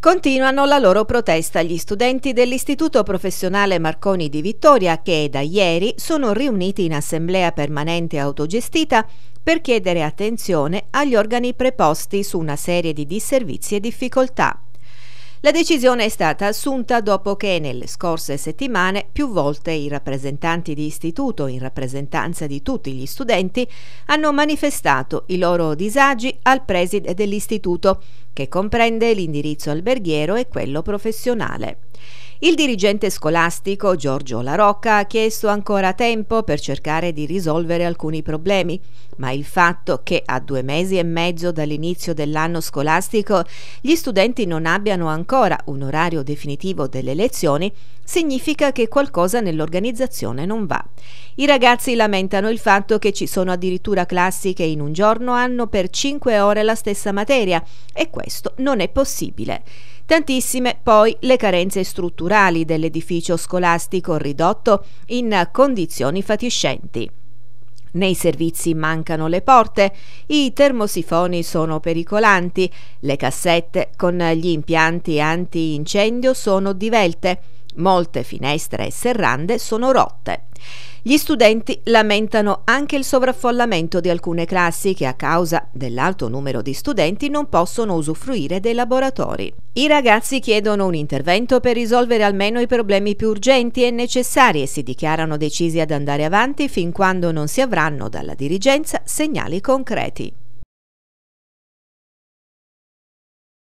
Continuano la loro protesta gli studenti dell'Istituto Professionale Marconi di Vittoria che da ieri sono riuniti in assemblea permanente autogestita per chiedere attenzione agli organi preposti su una serie di disservizi e difficoltà. La decisione è stata assunta dopo che nelle scorse settimane più volte i rappresentanti di istituto, in rappresentanza di tutti gli studenti, hanno manifestato i loro disagi al preside dell'istituto, che comprende l'indirizzo alberghiero e quello professionale. Il dirigente scolastico Giorgio Larocca ha chiesto ancora tempo per cercare di risolvere alcuni problemi, ma il fatto che a due mesi e mezzo dall'inizio dell'anno scolastico gli studenti non abbiano ancora un orario definitivo delle lezioni significa che qualcosa nell'organizzazione non va. I ragazzi lamentano il fatto che ci sono addirittura classi che in un giorno hanno per cinque ore la stessa materia e questo non è possibile. Tantissime poi le carenze strutturali dell'edificio scolastico ridotto in condizioni fatiscenti. Nei servizi mancano le porte, i termosifoni sono pericolanti, le cassette con gli impianti antincendio sono divelte, Molte finestre e serrande sono rotte. Gli studenti lamentano anche il sovraffollamento di alcune classi che a causa dell'alto numero di studenti non possono usufruire dei laboratori. I ragazzi chiedono un intervento per risolvere almeno i problemi più urgenti e necessari e si dichiarano decisi ad andare avanti fin quando non si avranno dalla dirigenza segnali concreti.